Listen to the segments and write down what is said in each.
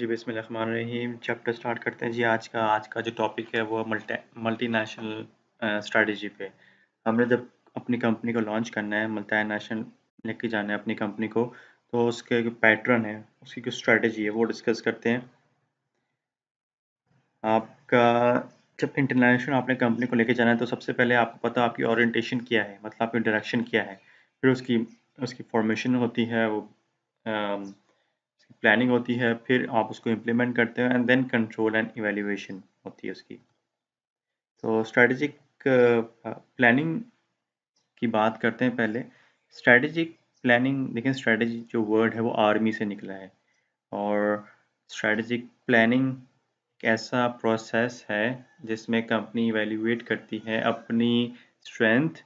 जी रहीम chapter start करते हैं जी आज का आज का जो टॉपिक है वो मल्टी मल्टी नेशनल स्ट्रैटेजी पे हमने जब अपनी कंपनी को लॉन्च करना है मल्टी नेशनल लेके जाना है अपनी कंपनी को तो उसके जो पैटर्न है उसकी जो स्ट्रेटजी है वो डिस्कस करते हैं आपका जब इंटरनेशनल आपने कंपनी को लेके जाना है तो सबसे पहले आपको पता आपकी ओरिएंटेशन क्या है मतलब आपकी डायरेक्शन क्या है फिर उसकी उसकी फॉर्मेशन होती है वो प्लानिंग होती है फिर आप उसको इम्प्लीमेंट करते हो and then control and evaluation होती है उसकी तो स्ट्रेटजिक प्लानिंग uh, की बात करते हैं पहले स्ट्रेटजिक प्लानिंग देखें स्ट्रेटजी जो वर्ड है वो आर्मी से निकला है और स्ट्रेटजिक प्लानिंग ऐसा प्रोसेस है जिसमें कंपनी इवेल्यूएट करती है अपनी स्ट्रेंथ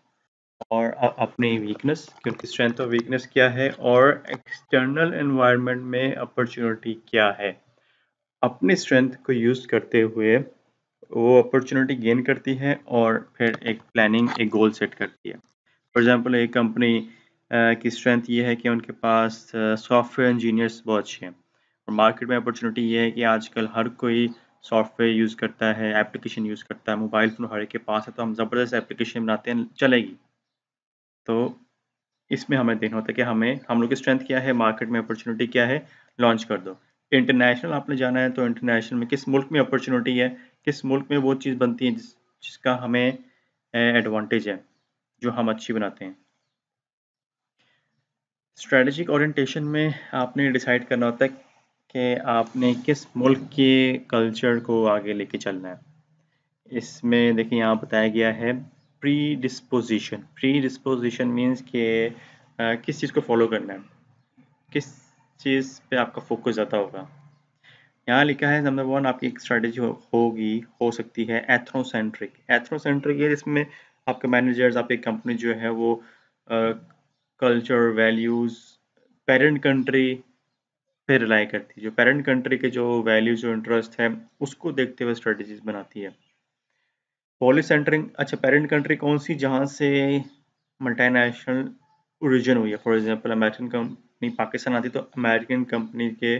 और अपनी वीकनेस क्योंकि स्ट्रेंथ और वीकनेस क्या है और एक्सटर्नल एनवायरनमेंट में अपॉर्चुनिटी क्या है अपनी स्ट्रेंथ को यूज़ करते हुए वो अपॉर्चुनिटी गेन करती है और फिर एक प्लानिंग एक गोल सेट करती है फॉर एग्जांपल एक कंपनी की स्ट्रेंथ ये है कि उनके पास सॉफ्टवेयर इंजीनियर्स बहुत अच्छे हैं और मार्केट में अपॉर्चुनिटी ये है कि आजकल हर कोई सॉफ्टवेयर यूज़ करता है एप्लीकेशन यूज़ करता है मोबाइल फ़ोन हर एक के पास है तो हम ज़बरदस्त एप्लीकेशन बनाते हैं चलेगी तो इसमें हमें देखना होता है कि हमें हम लोग की स्ट्रेंथ क्या है मार्केट में अपॉर्चुनिटी क्या है लॉन्च कर दो इंटरनेशनल आपने जाना है तो इंटरनेशनल में किस मुल्क में अपॉर्चुनिटी है किस मुल्क में वो चीज़ बनती है जिस, जिसका हमें एडवांटेज है जो हम अच्छी बनाते हैं स्ट्रेटजिक ओरिएंटेशन में आपने डिसाइड करना होता है कि आपने किस मुल्क के कल्चर को आगे लेके चलना है इसमें देखिए यहाँ बताया गया है predisposition predisposition means के आ, किस चीज़ को फॉलो करना है किस चीज़ पे आपका फोकस ज़्यादा होगा यहाँ लिखा है नंबर वन आपकी एक स्ट्रेटेजी होगी हो सकती है एथ्रोसेंट्रिक एथ्रोसेंट्रिक ये जिसमें आपके मैनेजर्स आपकी कंपनी जो है वो कल्चर वैल्यूज़ पेरेंट कंट्री पे रिलाई करती है जो पेरेंट कंट्री के जो वैल्यूज जो इंटरेस्ट है उसको देखते हुए स्ट्रेटजीज बनाती है पॉलिस एंटरिंग अच्छा पेरेंट कंट्री कौन सी जहाँ से मल्टीनेशनल ओरिजिन हुई है for example American company Pakistan आती तो अमेरिकन कंपनी के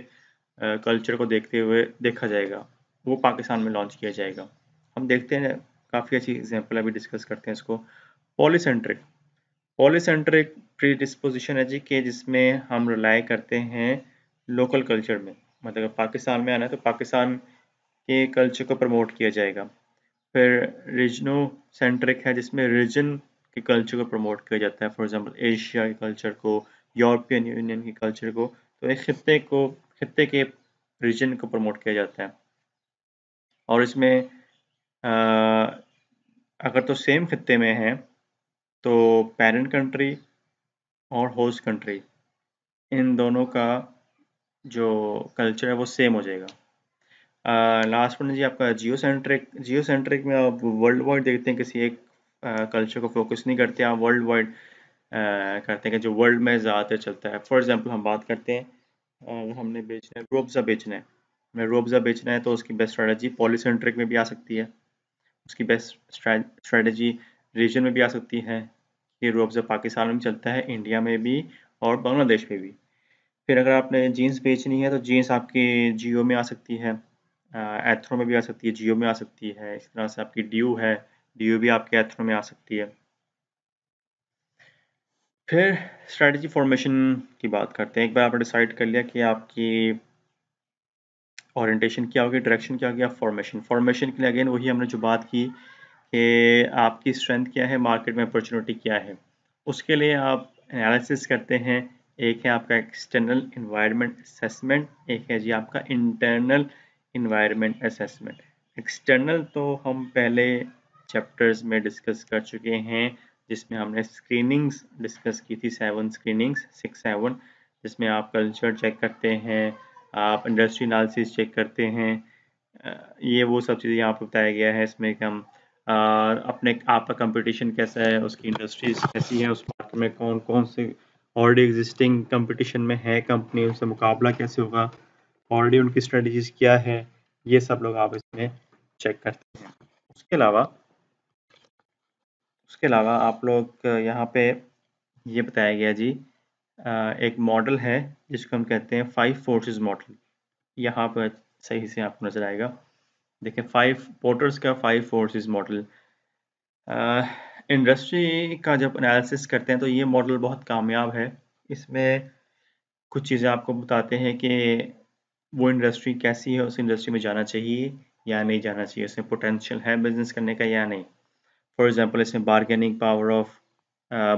कल्चर uh, को देखते हुए देखा जाएगा वो पाकिस्तान में लॉन्च किया जाएगा हम देखते हैं काफ़ी अच्छी एग्जाम्पल अभी डिस्कस करते हैं इसको पॉलीसेंट्रिक पॉलीसेंट्रिक प्री डिस्पोजिशन है जी के जिसमें हम रिलाई करते हैं लोकल कल्चर में मतलब पाकिस्तान में आना है तो पाकिस्तान के कल्चर को प्रमोट किया जाएगा फिर रीजनो सेंट्रिक है जिसमें रीजन के कल्चर को प्रमोट किया जाता है फॉर एग्जांपल एशिया के कल्चर को यूरोपियन यूनियन के कल्चर को तो एक खत्े को खत्े के रीजन को प्रमोट किया जाता है और इसमें आ, अगर तो सेम खत्े में है तो पेरेंट कंट्री और होस्ट कंट्री इन दोनों का जो कल्चर है वो सेम हो जाएगा लास्ट पॉइंट जी आपका जियो सेंट्रिक जियो सेंट्रिक में आप वर्ल्ड वाइड देखते हैं किसी एक कल्चर को फोकस नहीं करते आप वर्ल्ड वाइड करते हैं कि जो वर्ल्ड में ज़्यादातर चलता है फॉर एग्जांपल हम बात करते हैं अगर हमने बेचना है रोबज़ा बेचना है हमें रोबज़ा बेचना है तो उसकी बेस्ट पॉली सेंट्रिक में भी आ सकती है उसकी बेस्ट स्ट्रैटेजी रीजन में भी आ सकती है कि रोबज़ा पाकिस्तान में चलता है इंडिया में भी और बांग्लादेश में भी फिर अगर आपने जीन्स बेचनी है तो जीन्स आपकी जियो में आ सकती है एथ्रो में भी आ सकती है जियो में आ सकती है इस तरह से आपकी ड्यू है ड्यू भी आपके एथ्रो में आ सकती है फिर स्ट्रेटजी फॉर्मेशन की बात करते हैं एक बार आपने डिसाइड कर लिया कि आपकी ओरिएंटेशन क्या होगी डायरेक्शन क्या होगी आप फॉर्मेशन फॉर्मेशन के लिए अगेन वही हमने जो बात की कि आपकी स्ट्रेंथ क्या है मार्केट में अपॉर्चुनिटी क्या है उसके लिए आप एनालिसिस करते हैं एक है आपका एक्सटर्नल इन्वायरमेंट असेसमेंट एक है जी आपका इंटरनल इन्वायरमेंट असेसमेंट एक्सटर्नल तो हम पहले चैप्टर्स में डिस्कस कर चुके हैं जिसमें हमने स्क्रीनिंग्स डिस्कस की थी सेवन स्क्रीनिंग्स सिक्स सेवन जिसमें आप कल्चर चेक करते हैं आप इंडस्ट्री एनालिसिस चेक करते हैं ये वो सब चीज़ें यहाँ पर बताया गया है इसमें कि हम आ, अपने आपका कंपटीशन कैसा है उसकी इंडस्ट्रीज कैसी है उस मार्केट में कौन कौन से ऑलरेडी एग्जिस्टिंग कंपटीशन में है कंपनी उनसे मुकाबला कैसे होगा ऑलरेडी उनकी स्ट्रेटजीज क्या है ये सब लोग आप इसमें चेक करते हैं उसके अलावा उसके अलावा आप लोग यहाँ पे ये बताया गया जी एक मॉडल है जिसको हम कहते हैं फाइव फोर्सेस मॉडल यहाँ पर सही से आपको नज़र आएगा देखिए फाइव पोर्टर्स का फाइव फोर्सेस मॉडल इंडस्ट्री का जब एनालिसिस करते हैं तो ये मॉडल बहुत कामयाब है इसमें कुछ चीज़ें आपको बताते हैं कि वो इंडस्ट्री कैसी है उस इंडस्ट्री में जाना चाहिए या नहीं जाना चाहिए उसमें पोटेंशियल है बिजनेस करने का या नहीं फॉर एग्जाम्पल इसमें बारगेनिंग पावर ऑफ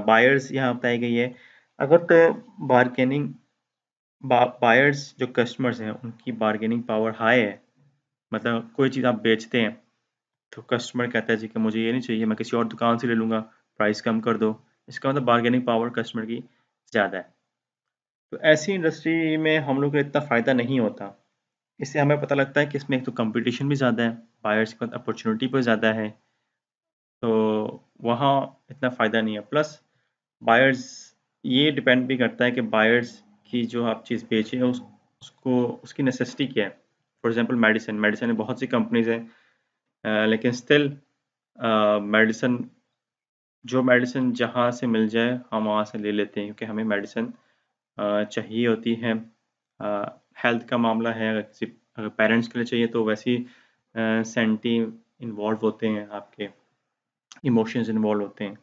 बायर्स यहाँ बताई गई है अगर तो बारगेनिंग बायर्स जो कस्टमर्स हैं उनकी बारगेनिंग पावर हाई है मतलब कोई चीज़ आप बेचते हैं तो कस्टमर कहता है जी कि मुझे ये नहीं चाहिए मैं किसी और दुकान से ले लूँगा प्राइस कम कर दो इसका मतलब बारगेनिंग पावर कस्टमर की ज़्यादा है तो ऐसी इंडस्ट्री में हम लोग का इतना फ़ायदा नहीं होता इससे हमें पता लगता है कि इसमें एक तो कंपटीशन भी ज़्यादा है बायर्स के पास अपॉर्चुनिटी भी ज़्यादा है तो वहाँ इतना फ़ायदा नहीं है प्लस बायर्स ये डिपेंड भी करता है कि बायर्स की जो आप चीज़ बेचें उस, उसको उसकी नेसेसिटी क्या है फॉर एग्जांपल मेडिसिन मेडिसिन में बहुत सी कंपनीज हैं लेकिन स्टिल मेडिसिन जो मेडिसिन जहाँ से मिल जाए हम वहाँ से ले लेते हैं क्योंकि हमें मेडिसिन चाहिए होती है हेल्थ का मामला है अगर किसी अगर पेरेंट्स के लिए चाहिए तो वैसे ही सेंटी इन्वॉल्व होते हैं आपके इमोशंस इन्वॉल्व होते हैं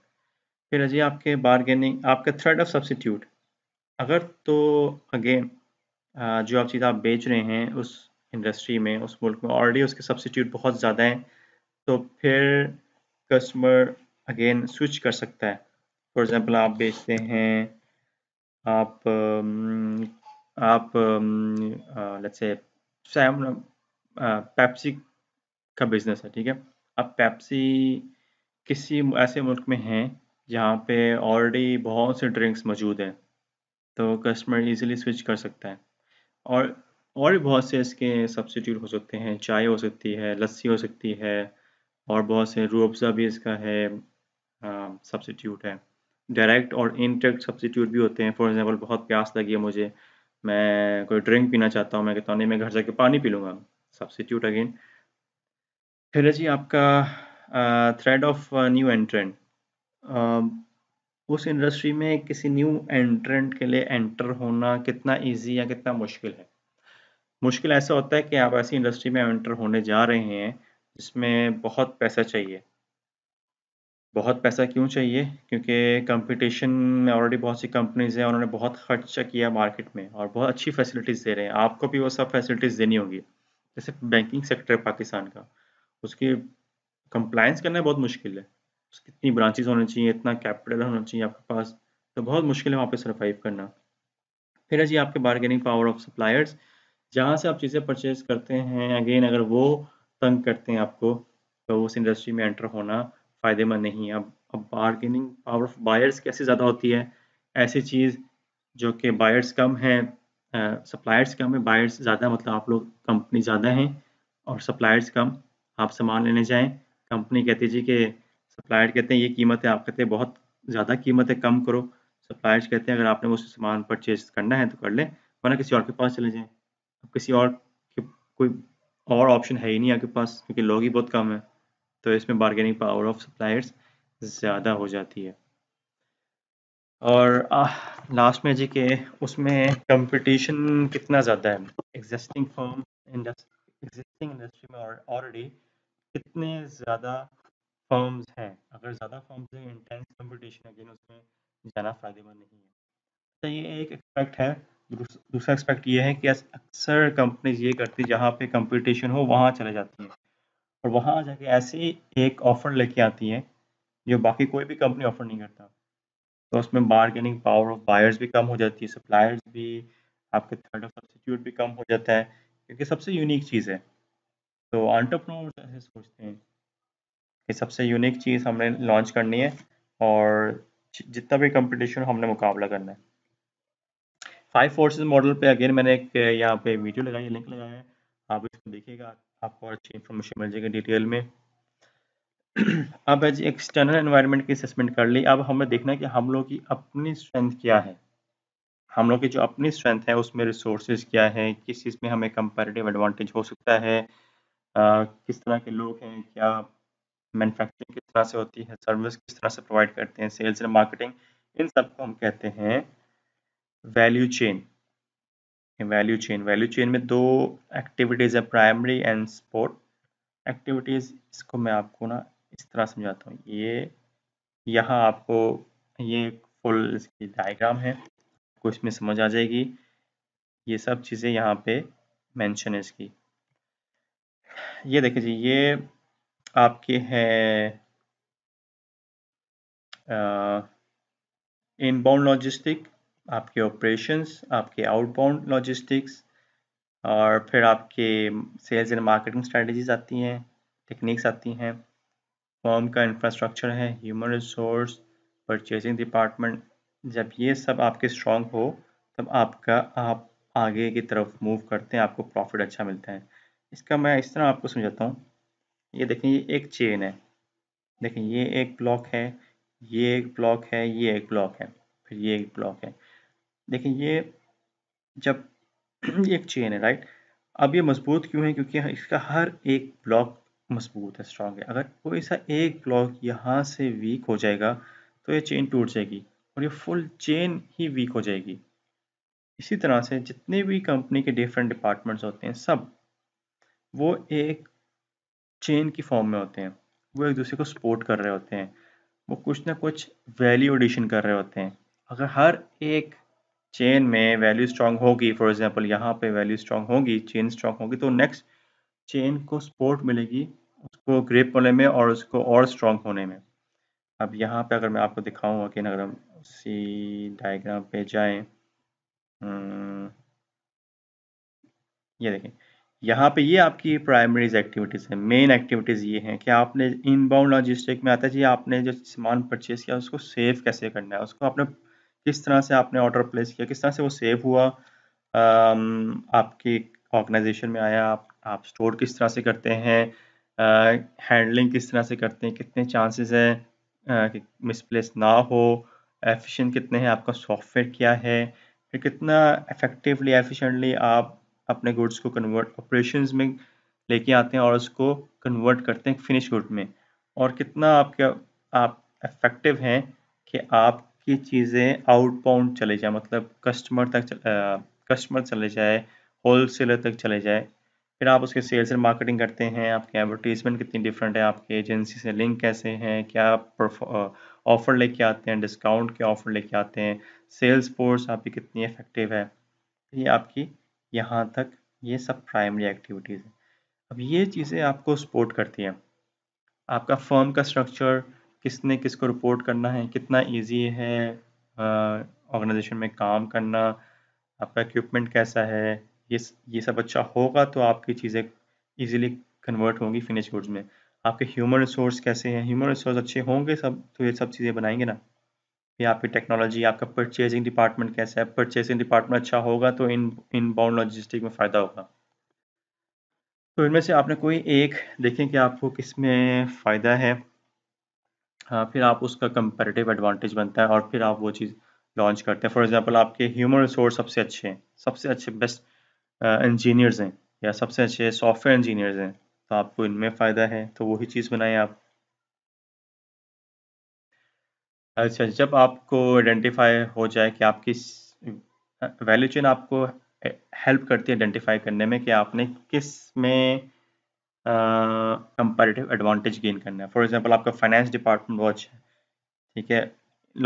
फिर अजय आपके बारगेनिंग आपके थ्रेड ऑफ सब्सिट्यूट अगर तो अगेन जो आप चीज़ आप बेच रहे हैं उस इंडस्ट्री में उस मुल्क में ऑलरेडी उसके सब्सिट्यूट बहुत ज़्यादा हैं तो फिर कस्टमर अगेन स्विच कर सकता है फॉर एग्ज़ाम्पल आप बेचते हैं आप आप लेट्स से पेप्सी का बिजनेस है ठीक है अब पेप्सी किसी ऐसे मुल्क में हैं जहाँ पे ऑलरेडी बहुत से ड्रिंक्स मौजूद हैं तो कस्टमर इजीली स्विच कर सकता है और और भी बहुत से इसके सब्सिट्यूट हो सकते हैं चाय हो सकती है लस्सी हो सकती है और बहुत से रूह अफ़ज़ा भी इसका है सब्सिट्यूट है डायरेक्ट और इनडायरेक्ट सब्सिट्यूट भी होते हैं फॉर एग्जाम्पल बहुत प्यास लगी है मुझे मैं कोई ड्रिंक पीना चाहता हूँ मैं कहता हूँ नहीं मैं घर जाके पानी पी लूँगा सब्सिट्यूट अगेन फिर जी आपका थ्रेड ऑफ न्यू एंट्रेंट उस इंडस्ट्री में किसी न्यू एंट्रेंट के लिए एंटर होना कितना ईजी या कितना मुश्किल है मुश्किल ऐसा होता है कि आप ऐसी इंडस्ट्री में एंटर होने जा रहे हैं जिसमें बहुत पैसा चाहिए बहुत पैसा क्यों चाहिए? क्योंकि कंपटीशन में ऑलरेडी बहुत सी कंपनीज़ हैं, उन्होंने बहुत खर्चा किया मार्केट में और बहुत अच्छी फैसिलिटीज़ दे रहे हैं। आपको भी वो सब फैसिलिटीज़ देनी होगी जैसे बैंकिंग सेक्टर है पाकिस्तान का, उसकी कंप्लायंस करना बहुत मुश्किल है। उसकी इतनी ब्रांचेज़ होनी चाहिए, इतना कैपिटल होना चाहिए आपके पास, तो बहुत मुश्किल है वहाँ पर सर्वाइव करना। फिर है जी आपके बार्गेनिंग पावर ऑफ सप्लायर्स, जहाँ से आप चीज़ें परचेज़ करते हैं, अगेन अगर वो तंग करते हैं आपको, तो उस इंडस्ट्री में एंटर होना फ़ायदेमंद नहीं है अब अब बार्गेनिंग पावर ऑफ बायर्स कैसे ज़्यादा होती है ऐसी चीज़ जो कि बायर्स कम हैं सप्लायर्स कम है बायर्स ज़्यादा मतलब आप लोग कंपनी ज़्यादा हैं और सप्लायर्स कम आप सामान लेने जाएं कंपनी कहती जी कि सप्लायर कहते हैं ये कीमत है आप कहते हैं बहुत ज़्यादा कीमत है कम करो सप्लायर्स कहते हैं अगर आपने वो सामान परचेज करना है तो कर लें वरना किसी और के पास चले जाएँ अब किसी और के कोई और ऑप्शन है ही नहीं आपके पास क्योंकि लोग ही बहुत कम हैं तो इसमें बार्गेनिंग पावर ऑफ सप्लायर्स ज़्यादा हो जाती है और आ, लास्ट में जी के उसमें कंपटीशन कितना ज़्यादा है एग्जिस्टिंग फॉर्म एग्जिस्टिंग इंडस्ट्री में ऑलरेडी कितने ज़्यादा फॉर्म्स हैं अगर ज़्यादा फॉर्म्स हैं इंटेंस कंपटीशन अगेन उसमें जाना फ़ायदेमंद नहीं है तो ये एक एक्सपेक्ट है दूसरा एक्सपेक्ट ये है कि अक्सर कंपनीज ये करती जहाँ पे कंपटीशन हो वहाँ चले जाती हैं और वहाँ जाके ऐसी एक ऑफर लेके आती है जो बाकी कोई भी कंपनी ऑफर नहीं करता तो उसमें बारगेनिंग पावर ऑफ बायर्स भी कम हो जाती है सप्लायर्स भी आपके थर्ड ऑफ सब्सिट्यूट भी कम हो जाता है क्योंकि सबसे यूनिक चीज़ है तो आंट्रप्रनोर ऐसे सोचते हैं कि सबसे यूनिक चीज़ हमने लॉन्च करनी है और जितना भी कंपटीशन हमने मुकाबला करना है फाइव फोर्सेस मॉडल पे अगेन मैंने एक यहाँ पे वीडियो लगाई लिंक लगाया है आप इसको देखिएगा आपको अच्छी इन्फॉर्मेशन मिल जाएगी डिटेल में अब एज एक्सटर्नल एनवायरनमेंट की असेसमेंट कर ली अब हमें देखना है कि हम लोग की अपनी स्ट्रेंथ क्या है हम लोग की जो अपनी स्ट्रेंथ है उसमें रिसोर्सेज क्या है किस चीज़ में हमें कंपेरेटिव एडवांटेज हो सकता है आ, किस तरह के लोग हैं क्या मैन्युफैक्चरिंग किस तरह से होती है सर्विस किस तरह से प्रोवाइड करते हैं सेल्स एंड मार्केटिंग इन सब को हम कहते हैं value chain value chain value chain में दो एक्टिविटीज़ है प्राइमरी एंड स्पोर्ट एक्टिविटीज़ इसको मैं आपको ना इस तरह समझाता हूँ ये यहाँ आपको ये फुल इसकी डायग्राम है आपको इसमें समझ आ जाएगी ये सब चीज़ें यहाँ पे मेंशन है इसकी ये देखिए जी ये आपके है इनबाउंड लॉजिस्टिक आपके ऑपरेशंस आपके आउटबाउंड लॉजिस्टिक्स और फिर आपके सेल्स एंड मार्केटिंग स्ट्रेटजीज आती हैं टेक्निक्स आती हैं फॉर्म का इंफ्रास्ट्रक्चर है ह्यूमन रिसोर्स परचेजिंग डिपार्टमेंट जब ये सब आपके स्ट्रॉन्ग हो तब आपका आप आगे की तरफ मूव करते हैं आपको प्रॉफिट अच्छा मिलता है इसका मैं इस तरह आपको समझाता हूँ ये देखें ये एक चेन है देखें ये एक ब्लॉक है ये एक ब्लॉक है ये एक ब्लॉक है फिर ये एक ब्लॉक है देखिए ये जब एक चेन है राइट अब ये मजबूत क्यों है क्योंकि इसका हर एक ब्लॉक मजबूत है स्ट्रांग है अगर कोई सा एक ब्लॉक यहाँ से वीक हो जाएगा तो ये चेन टूट जाएगी और ये फुल चेन ही वीक हो जाएगी इसी तरह से जितने भी कंपनी के डिफरेंट डिपार्टमेंट्स होते हैं सब वो एक चेन की फॉर्म में होते हैं वो एक दूसरे को सपोर्ट कर रहे होते हैं वो कुछ ना कुछ वैल्यू एडिशन कर रहे होते हैं अगर हर एक चेन में वैल्यू स्ट्रांग होगी फॉर एग्जांपल यहाँ पे वैल्यू स्ट्रांग होगी चेन स्ट्रांग होगी तो नेक्स्ट चेन को सपोर्ट मिलेगी उसको ग्रेप होने में और उसको और स्ट्रांग होने में अब यहाँ पे अगर मैं आपको दिखाऊँ कि अगर हम उसी डायग्राम पे जाएं हम्म, ये देखें यहाँ पे ये आपकी प्राइमरीज एक्टिविटीज़ हैं मेन एक्टिविटीज़ ये हैं कि आपने इनबाउंड लॉजिस्टिक में आता है जी आपने जो सामान परचेज किया उसको सेव कैसे करना है उसको आपने किस तरह से आपने ऑर्डर प्लेस किया किस तरह से वो सेव हुआ आपकी ऑर्गेनाइजेशन में आया आप आप स्टोर किस तरह से करते हैं हैंडलिंग किस तरह से करते हैं कितने चांसेस हैं कि मिसप्लेस ना हो एफिशिएंट कितने हैं आपका सॉफ्टवेयर क्या है फिर कितना इफेक्टिवली एफिशिएंटली आप अपने गुड्स को कन्वर्ट ऑपरेशंस में लेके आते हैं और उसको कन्वर्ट करते हैं फिनिश गुड में और कितना आपका आप इफेक्टिव हैं कि आप कि चीज़ें आउटबाउंड चले जाए मतलब कस्टमर तक कस्टमर चले जाए होल सेलर तक चले जाए फिर आप उसके सेल्स एंड मार्केटिंग करते हैं आपके एडवर्टीजमेंट कितनी डिफरेंट है आपके एजेंसी से लिंक कैसे हैं क्या ऑफ़र लेके आते हैं डिस्काउंट के ऑफ़र लेके आते हैं सेल्स फोर्स आपकी कितनी इफेक्टिव है ये आपकी यहाँ तक ये सब प्राइमरी एक्टिविटीज़ हैं अब ये चीज़ें आपको सपोर्ट करती हैं आपका फर्म का स्ट्रक्चर किसने किसको रिपोर्ट करना है कितना इजी है ऑर्गेनाइजेशन में काम करना आपका इक्विपमेंट कैसा है ये ये सब अच्छा होगा तो आपकी चीज़ें इजीली कन्वर्ट होंगी फिनिश गुड्स में आपके ह्यूमन रिसोर्स कैसे हैं ह्यूमन रिसोर्स अच्छे होंगे सब तो ये सब चीज़ें बनाएंगे ना या आपकी टेक्नोलॉजी आपका परचेजिंग डिपार्टमेंट कैसा है परचेजिंग डिपार्टमेंट अच्छा होगा तो इन इन बाउंड लॉजिस्टिक में फ़ायदा होगा तो इनमें से आपने कोई एक देखें कि आपको किस में फ़ायदा है हाँ, फिर आप उसका कंपेरेटिव एडवांटेज बनता है और फिर आप वो चीज़ लॉन्च करते हैं फॉर एग्जांपल आपके ह्यूमन रिसोर्स सबसे अच्छे हैं सबसे अच्छे बेस्ट इंजीनियर्स हैं या सबसे अच्छे सॉफ्टवेयर इंजीनियर्स हैं तो आपको इनमें फ़ायदा है तो वही चीज़ बनाएं आप अच्छा जब आपको आइडेंटिफाई हो जाए कि आपकी वैल्यू चेन आपको हेल्प करती है आइडेंटिफाई करने में कि आपने किस में कंपेरेटिव एडवांटेज गेन करना है फॉर एग्जांपल आपका फाइनेंस डिपार्टमेंट बहुत अच्छा है ठीक है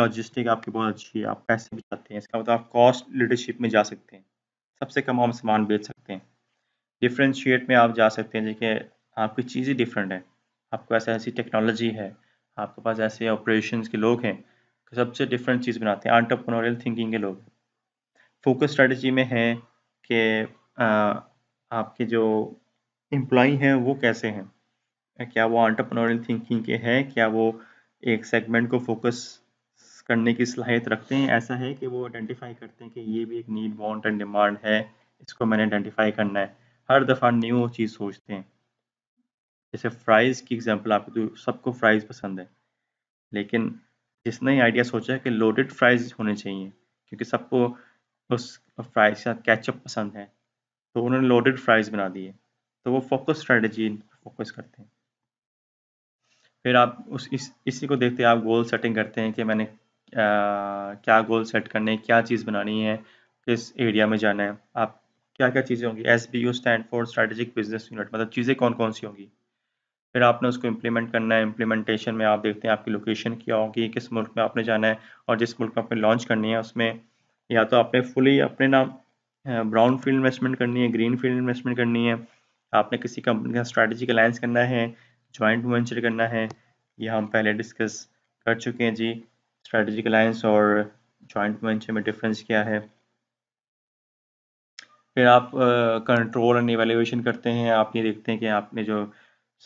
लॉजिस्टिक आपकी बहुत अच्छी है आप पैसे भी चाहते हैं इसका मतलब आप कॉस्ट लीडरशिप में जा सकते हैं सबसे कम हम सामान बेच सकते हैं डिफ्रेंशिएट में आप जा सकते हैं देखिए आपकी चीज़ें डिफरेंट है आपको ऐसा ऐसी टेक्नोलॉजी है आपके पास ऐसे ऑपरेशन के लोग हैं सबसे डिफरेंट चीज़ बनाते हैं आंटरप्रनोरियल थिंकिंग के लोग फोकस स्ट्रेटजी में है कि आपके जो एम्प्लॉय हैं वो कैसे हैं क्या वो ऑन्टरप्रनोरियल थिंकिंग के हैं क्या वो एक सेगमेंट को फोकस करने की सलाहियत रखते हैं ऐसा है कि वो आइडेंटिफाई करते हैं कि ये भी एक नीड वांट एंड डिमांड है इसको मैंने आइडेंटिफाई करना है हर दफ़ा न्यू चीज़ सोचते हैं जैसे फ्राइज़ की एग्जांपल आपको तो सबको फ्राइज़ पसंद है लेकिन जिसने आइडिया सोचा है कि लोडेड फ्राइज़ होने चाहिए क्योंकि सबको उस फ्राइज़ के साथ कैचअप पसंद है तो उन्होंने लोडेड फ्राइज़ बना दिए तो वो फोकस स्ट्रेटजी फोकस करते हैं फिर आप उस इस इसी को देखते हैं आप गोल सेटिंग करते हैं कि मैंने आ, क्या गोल सेट करने क्या चीज़ बनानी है किस एरिया में जाना है आप क्या क्या चीज़ें होंगी S B U stand for strategic business unit मतलब चीज़ें कौन कौन सी होंगी फिर आपने उसको इम्प्लीमेंट करना है इम्प्लीमेंटेशन में आप देखते हैं आपकी लोकेशन क्या होगी किस मुल्क में आपने जाना है और जिस मुल्क में आपने लॉन्च करनी है उसमें या तो आपने फुली अपने नाम ब्राउन फील्ड इन्वेस्टमेंट करनी है ग्रीन फील्ड इन्वेस्टमेंट करनी है आपने किसी कंपनी का स्ट्रेटेजिक अलायंस करना है ज्वाइंट वेंचर करना है ये हम पहले डिस्कस कर चुके हैं जी स्ट्रैटेजिक अलायंस और ज्वाइंट वेंचर में डिफरेंस क्या है फिर आप कंट्रोल एंड एवेल्यूशन करते हैं आप ये देखते हैं कि आपने जो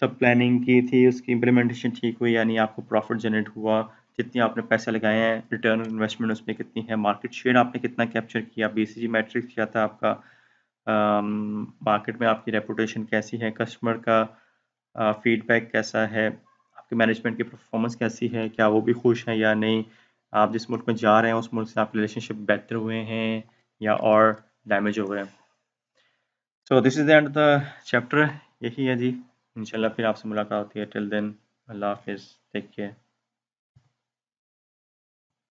सब प्लानिंग की थी उसकी इम्प्लीमेंटेशन ठीक हुई यानी आपको प्रॉफिट जनरेट हुआ जितने आपने पैसे लगाए हैं रिटर्न इन्वेस्टमेंट उसमें कितनी है मार्केट शेयर आपने कितना कैप्चर किया बीसीजी मैट्रिक्स क्या था आपका मार्केट um, में आपकी रेपुटेशन कैसी है कस्टमर का फीडबैक uh, कैसा है आपके मैनेजमेंट की परफॉर्मेंस कैसी है क्या वो भी खुश हैं या नहीं आप जिस मुल्क में जा रहे हैं उस मुल्क से आपके रिलेशनशिप बेहतर हुए हैं या और डैमेज हो गए हैं so this is the end the chapter यही है जी इंशाल्लाह फिर आपसे मुलाकात होती है टिल देन अल्लाह हाफिज़ टेक केयर